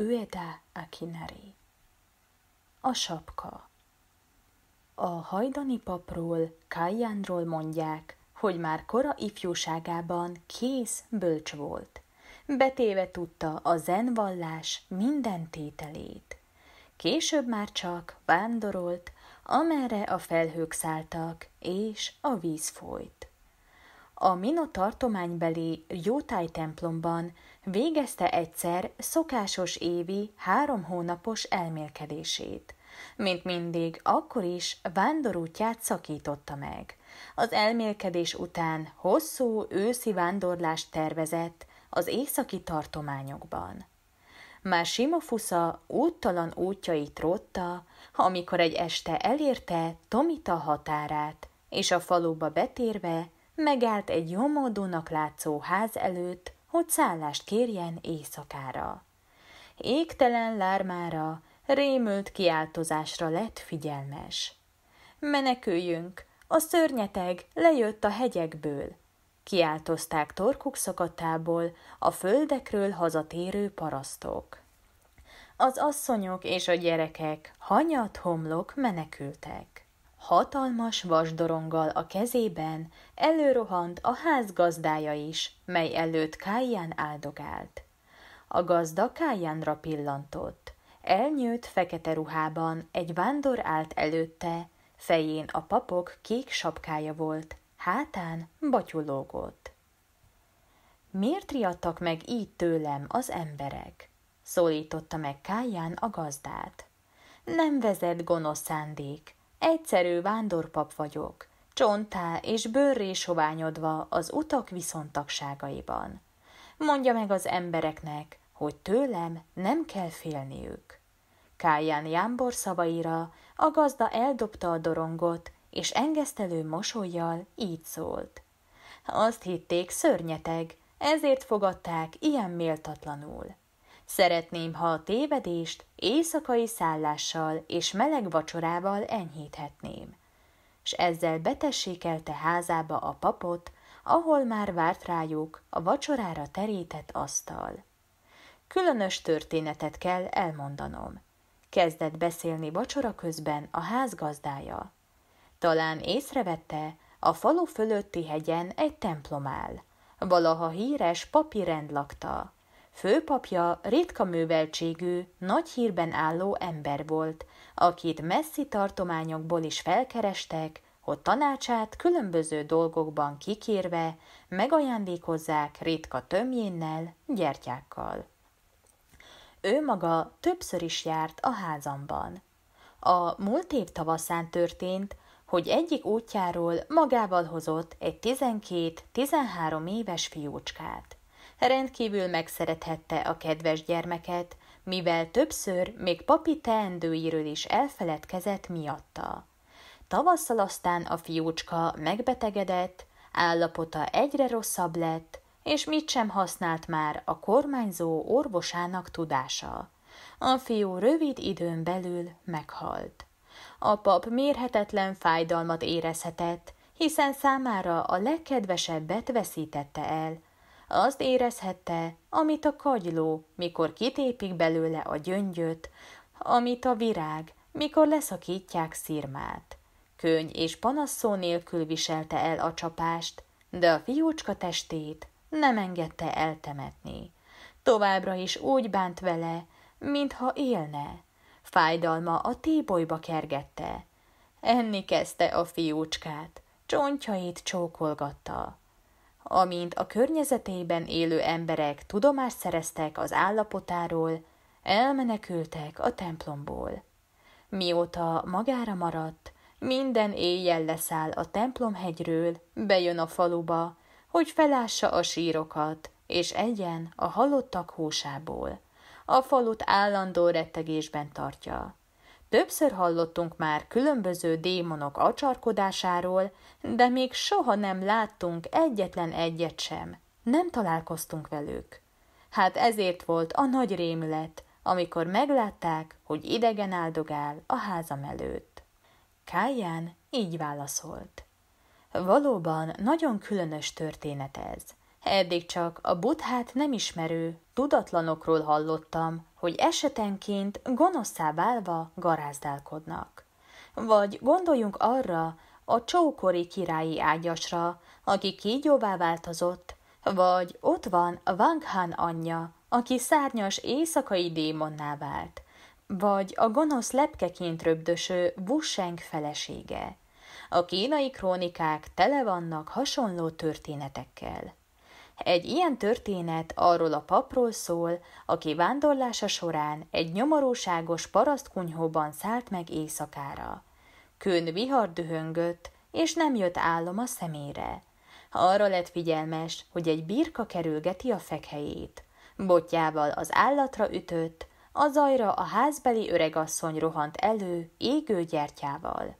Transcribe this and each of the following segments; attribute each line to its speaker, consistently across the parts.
Speaker 1: Ueda Akinari. A sapka. A hajdani papról, Kajánról mondják, hogy már kora ifjúságában kész bölcs volt. Betéve tudta a zenvallás minden tételét. Később már csak vándorolt, amerre a felhők szálltak, és a víz folyt. A Mino tartománybeli Jótáj templomban végezte egyszer szokásos évi három hónapos elmélkedését. Mint mindig, akkor is vándorútját szakította meg. Az elmélkedés után hosszú őszi vándorlást tervezett az északi tartományokban. Már Simofusa úttalan útjait rotta, amikor egy este elérte Tomita határát, és a faluba betérve megállt egy jómódúnak látszó ház előtt, hogy szállást kérjen éjszakára. Égtelen lármára, rémült kiáltozásra lett figyelmes. Meneküljünk, a szörnyeteg lejött a hegyekből. Kiáltozták torkuk szakadtából a földekről hazatérő parasztok. Az asszonyok és a gyerekek hanyat homlok menekültek. Hatalmas vasdoronggal a kezében előrohant a ház gazdája is, mely előtt Káján áldogált. A gazda Kájánra pillantott. Elnyőtt fekete ruhában egy vándor állt előtte, fején a papok kék sapkája volt, hátán batyulógott. Miért riadtak meg így tőlem az emberek? szólította meg Káján a gazdát. Nem vezet gonosz szándék, Egyszerű vándorpap vagyok, csontá és bőrré soványodva az utak viszontagságaiban. Mondja meg az embereknek, hogy tőlem nem kell félniük. Káján Jámbor szavaira a gazda eldobta a dorongot, és engesztelő mosolyjal így szólt. Azt hitték szörnyeteg, ezért fogadták ilyen méltatlanul. Szeretném, ha a tévedést éjszakai szállással és meleg vacsorával enyhíthetném. S ezzel betessékelte házába a papot, ahol már várt rájuk a vacsorára terített asztal. Különös történetet kell elmondanom. Kezdett beszélni vacsora közben a házgazdája. Talán észrevette, a falu fölötti hegyen egy templom áll. Valaha híres papi rend lakta Főpapja ritka műveltségű, nagy hírben álló ember volt, akit messzi tartományokból is felkerestek, hogy tanácsát különböző dolgokban kikérve megajándékozzák ritka tömjénnel, gyertyákkal. Ő maga többször is járt a házamban. A múlt év tavaszán történt, hogy egyik útjáról magával hozott egy 12-13 éves fiúcskát rendkívül megszerethette a kedves gyermeket, mivel többször még papi teendőiről is elfeledkezett miatta. Tavasszal aztán a fiúcska megbetegedett, állapota egyre rosszabb lett, és mit sem használt már a kormányzó orvosának tudása. A fiú rövid időn belül meghalt. A pap mérhetetlen fájdalmat érezhetett, hiszen számára a legkedvesebbet veszítette el, azt érezhette, amit a kagyló, mikor kitépik belőle a gyöngyöt, amit a virág, mikor leszakítják szirmát. Könyv és panaszszó nélkül viselte el a csapást, de a fiúcska testét nem engedte eltemetni. Továbbra is úgy bánt vele, mintha élne. Fájdalma a tébolyba kergette. Enni kezdte a fiúcskát, csontjait csókolgatta amint a környezetében élő emberek tudomást szereztek az állapotáról, elmenekültek a templomból. Mióta magára maradt, minden éjjel leszáll a templomhegyről, bejön a faluba, hogy felássa a sírokat, és egyen a halottak húsából. A falut állandó rettegésben tartja. Többször hallottunk már különböző démonok acsarkodásáról, de még soha nem láttunk egyetlen egyet sem. Nem találkoztunk velük. Hát ezért volt a nagy rémület, amikor meglátták, hogy idegen áldogál a házam előtt. Káján így válaszolt. Valóban nagyon különös történet ez. Eddig csak a buthát nem ismerő, tudatlanokról hallottam, hogy esetenként gonoszá válva garázdálkodnak. Vagy gondoljunk arra a csókori királyi ágyasra, aki kígyóvá változott, vagy ott van Wanghan anyja, aki szárnyas éjszakai démonná vált, vagy a gonosz lepkeként röbdöső Wusheng felesége. A kínai krónikák tele vannak hasonló történetekkel. Egy ilyen történet arról a papról szól, aki vándorlása során egy nyomorúságos parasztkunyhóban szállt meg éjszakára. Kőn vihar dühöngött, és nem jött állom a szemére. Arra lett figyelmes, hogy egy birka kerülgeti a fekhelyét. Botjával az állatra ütött, a zajra a házbeli öregasszony rohant elő égő gyertyával.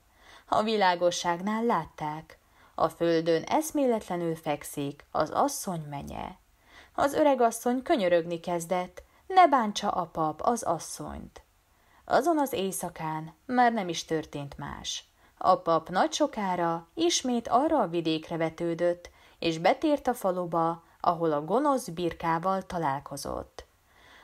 Speaker 1: A világosságnál látták, a földön eszméletlenül fekszik az asszony menye. Az öreg asszony könyörögni kezdett, ne bántsa a pap az asszonyt. Azon az éjszakán már nem is történt más. A pap nagy sokára ismét arra a vidékre vetődött, és betért a faluba, ahol a gonosz birkával találkozott.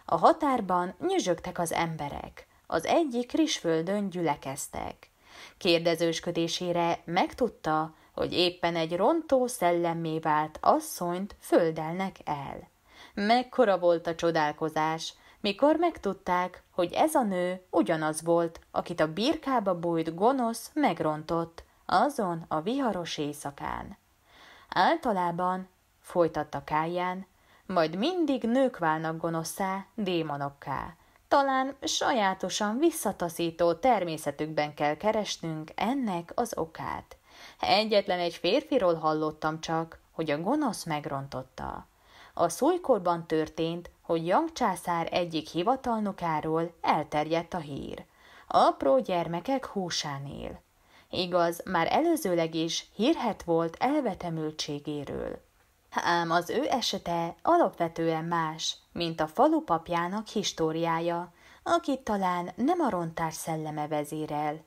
Speaker 1: A határban nyüzsögtek az emberek, az egyik risföldön gyülekeztek. Kérdezősködésére megtudta, hogy éppen egy rontó szellemmé vált asszonyt földelnek el. Mekkora volt a csodálkozás, mikor megtudták, hogy ez a nő ugyanaz volt, akit a birkába bújt gonosz megrontott azon a viharos éjszakán. Általában, folytatta Káján, majd mindig nők válnak gonoszá, démonokká. Talán sajátosan visszataszító természetükben kell keresnünk ennek az okát. Egyetlen egy férfiról hallottam csak, hogy a gonosz megrontotta. A szújkorban történt, hogy Yang császár egyik hivatalnokáról elterjedt a hír. Apró gyermekek húsán él. Igaz, már előzőleg is hírhet volt elvetemültségéről. Ám az ő esete alapvetően más, mint a falu papjának históriája, akit talán nem a rontás szelleme vezérel,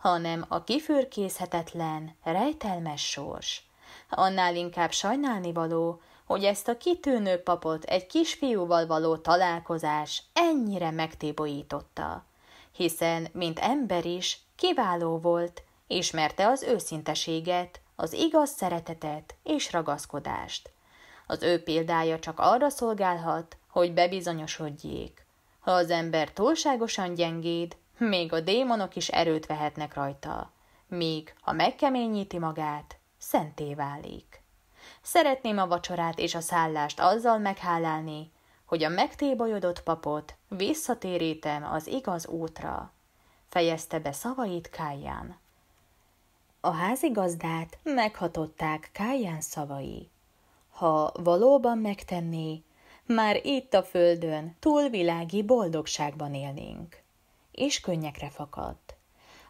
Speaker 1: hanem a kifürkészhetetlen, rejtelmes sors. Annál inkább sajnálni való, hogy ezt a kitűnő papot egy kisfiúval való találkozás ennyire megtébolyította. Hiszen, mint ember is, kiváló volt, ismerte az őszinteséget, az igaz szeretetet és ragaszkodást. Az ő példája csak arra szolgálhat, hogy bebizonyosodjék. Ha az ember túlságosan gyengéd, még a démonok is erőt vehetnek rajta, míg, ha megkeményíti magát, szenté válik. Szeretném a vacsorát és a szállást azzal meghálálni, hogy a megtébolyodott papot visszatérítem az igaz útra, fejezte be szavait Káján. A házigazdát meghatották Káján szavai. Ha valóban megtenné, már itt a földön túlvilági boldogságban élnénk és könnyekre fakadt.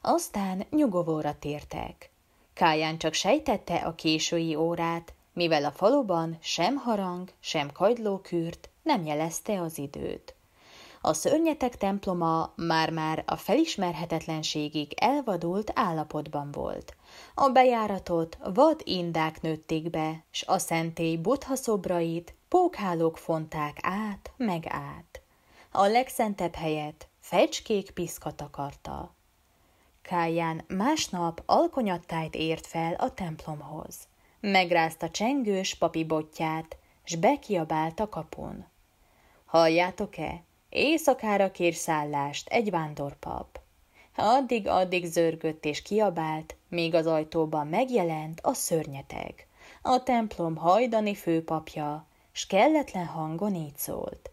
Speaker 1: Aztán nyugovóra tértek. Káján csak sejtette a késői órát, mivel a faluban sem harang, sem kagylókürt nem jelezte az időt. A szörnyetek temploma már-már a felismerhetetlenségig elvadult állapotban volt. A bejáratot vad indák nőtték be, s a szentély butha szobrait pókhálók fonták át meg át. A legszentebb helyet fecskék piszkat akarta. Káján másnap alkonyattájt ért fel a templomhoz. Megrázta csengős papi botját, s bekiabált a kapun. Halljátok-e? Éjszakára kér szállást egy vándorpap. Addig-addig zörgött és kiabált, míg az ajtóban megjelent a szörnyeteg. A templom hajdani főpapja, s kelletlen hangon így szólt.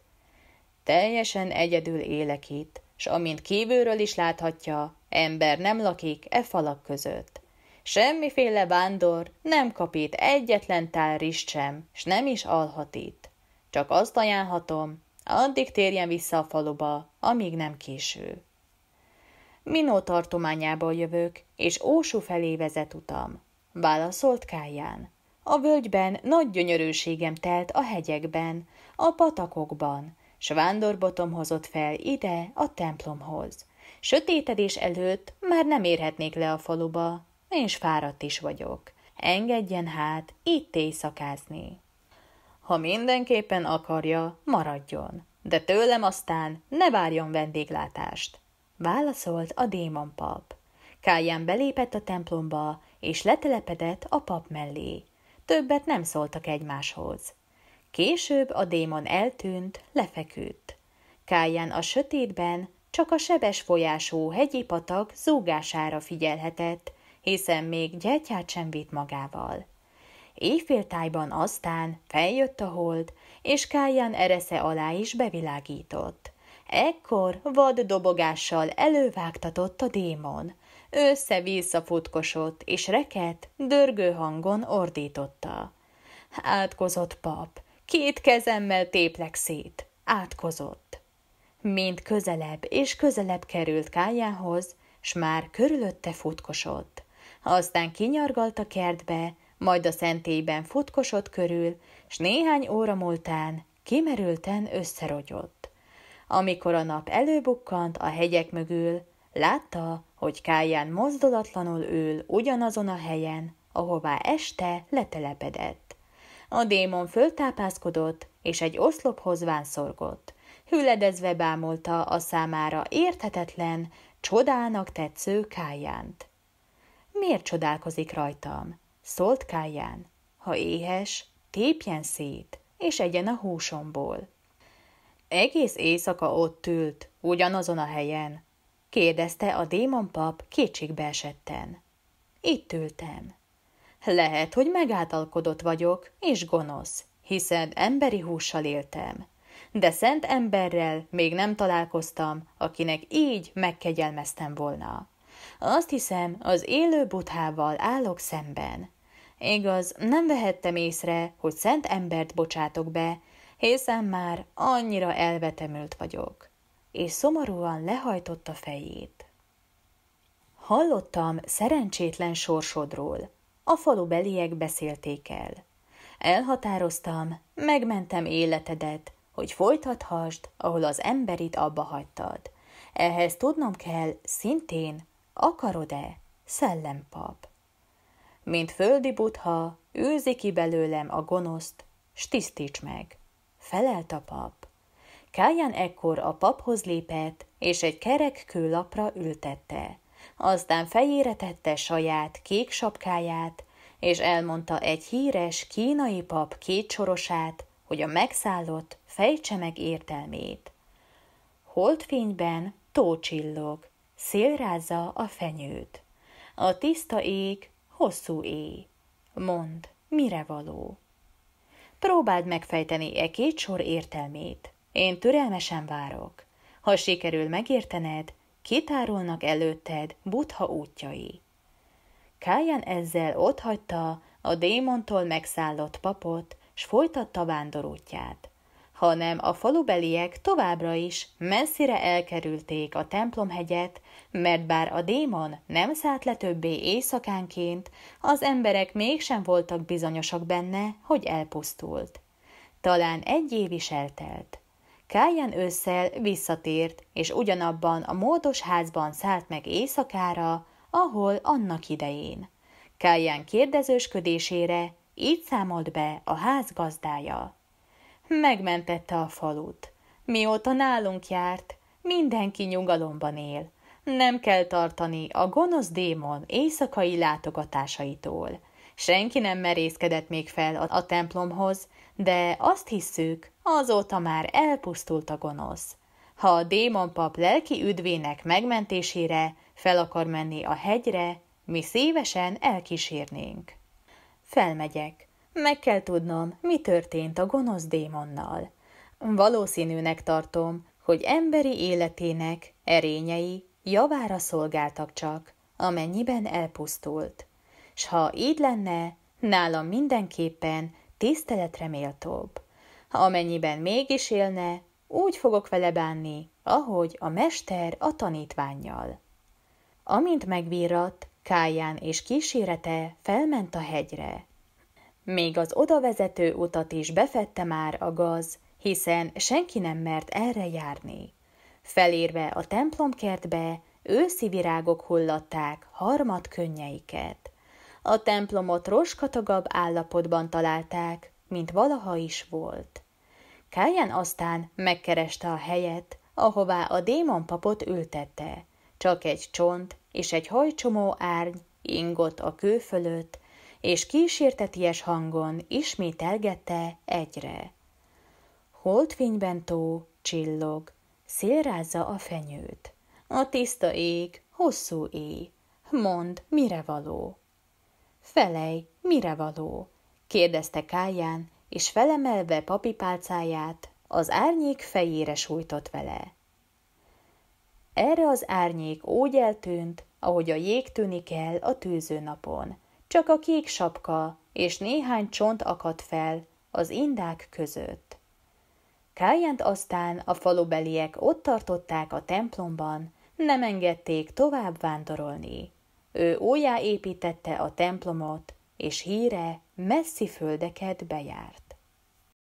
Speaker 1: Teljesen egyedül élek itt, s amint kívülről is láthatja, ember nem lakik e falak között. Semmiféle vándor nem kapít egyetlen tárist sem, s nem is alhat itt. Csak azt ajánlhatom, addig térjen vissza a faluba, amíg nem késő. Minó tartományából jövök, és Ósú felé vezet utam. Válaszolt Káján. A völgyben nagy gyönyörűségem telt a hegyekben, a patakokban, s vándorbotom hozott fel ide, a templomhoz. Sötétedés előtt már nem érhetnék le a faluba, és fáradt is vagyok. Engedjen hát itt éjszakázni. Ha mindenképpen akarja, maradjon, de tőlem aztán ne várjon vendéglátást, válaszolt a démon pap. Káján belépett a templomba, és letelepedett a pap mellé. Többet nem szóltak egymáshoz. Később a démon eltűnt, lefeküdt. Káján a sötétben csak a sebes folyású hegyi patak zúgására figyelhetett, hiszen még gyertyát sem vitt magával. Éjféltájban aztán feljött a hold, és Káján eresze alá is bevilágított. Ekkor vad dobogással elővágtatott a démon. Össze-vissza futkosott, és reket, dörgő hangon ordította. Átkozott pap, Két kezemmel téplek szét. Átkozott. Mint közelebb és közelebb került kájához, s már körülötte futkosott. Aztán kinyargalt a kertbe, majd a szentélyben futkosott körül, s néhány óra múltán kimerülten összerogyott. Amikor a nap előbukkant a hegyek mögül, látta, hogy Káján mozdulatlanul ül ugyanazon a helyen, ahová este letelepedett. A démon föltápászkodott, és egy oszlophoz vánszorgott. Hüledezve bámulta a számára érthetetlen, csodának tetsző kájánt. Miért csodálkozik rajtam? Szólt káján. Ha éhes, tépjen szét, és egyen a húsomból. Egész éjszaka ott ült, ugyanazon a helyen, kérdezte a démonpap kétségbeesetten. Itt ültem, lehet, hogy megáltalkodott vagyok, és gonosz, hiszen emberi hússal éltem. De szent emberrel még nem találkoztam, akinek így megkegyelmeztem volna. Azt hiszem, az élő buthával állok szemben. Igaz, nem vehettem észre, hogy szent embert bocsátok be, hiszen már annyira elvetemült vagyok. És szomorúan lehajtotta fejét. Hallottam szerencsétlen sorsodról, a beliek beszélték el. Elhatároztam, megmentem életedet, hogy folytathasd, ahol az emberit abba hagytad. Ehhez tudnom kell, szintén, akarod-e, szellempap. Mint földi butha, űzi ki belőlem a gonoszt, s tisztíts meg. Felelt a pap. Káján ekkor a paphoz lépett, és egy kerek kőlapra ültette aztán fejére tette saját kék sapkáját, és elmondta egy híres kínai pap két sorosát, hogy a megszállott fejtse meg értelmét. Holdfényben tó csillog, szélrázza a fenyőt. A tiszta ég hosszú éj. Mond, mire való? Próbáld megfejteni e két sor értelmét. Én türelmesen várok. Ha sikerül megértened, kitárolnak előtted butha útjai. Káján ezzel otthagyta a démontól megszállott papot, s folytatta vándorútját, hanem a falubeliek továbbra is messzire elkerülték a templomhegyet, mert bár a démon nem szállt le többé éjszakánként, az emberek mégsem voltak bizonyosak benne, hogy elpusztult. Talán egy év is eltelt. Káján ősszel visszatért, és ugyanabban a módos házban szállt meg éjszakára, ahol annak idején. Káján kérdezősködésére így számolt be a ház gazdája. Megmentette a falut. Mióta nálunk járt, mindenki nyugalomban él. Nem kell tartani a gonosz démon éjszakai látogatásaitól. Senki nem merészkedett még fel a, a templomhoz, de azt hiszük, azóta már elpusztult a gonosz. Ha a démonpap lelki üdvének megmentésére fel akar menni a hegyre, mi szívesen elkísérnénk. Felmegyek. Meg kell tudnom, mi történt a gonosz démonnal. Valószínűnek tartom, hogy emberi életének erényei javára szolgáltak csak, amennyiben elpusztult s ha így lenne, nálam mindenképpen tiszteletre méltóbb. Amennyiben mégis élne, úgy fogok vele bánni, ahogy a mester a tanítványjal. Amint megbírat, Káján és kísérete felment a hegyre. Még az odavezető utat is befette már a gaz, hiszen senki nem mert erre járni. Felérve a templomkertbe, őszi virágok hullatták harmad könnyeiket. A templomot roskatagabb állapotban találták, mint valaha is volt. Kályán aztán megkereste a helyet, ahová a démon papot ültette. Csak egy csont és egy hajcsomó árny ingott a kő fölött, és kísérteties hangon ismételgette egyre. Holdfényben tó, csillog, szélrázza a fenyőt. A tiszta ég, hosszú éj. Mond, mire való. Felej, mire való? kérdezte Káján, és felemelve papipálcáját, az árnyék fejére sújtott vele. Erre az árnyék úgy eltűnt, ahogy a jég tűnik el a tűző napon. Csak a kék sapka és néhány csont akadt fel az indák között. Kájánt aztán a falubeliek ott tartották a templomban, nem engedték tovább vándorolni. Ő újjáépítette építette a templomot, és híre messzi földeket bejárt.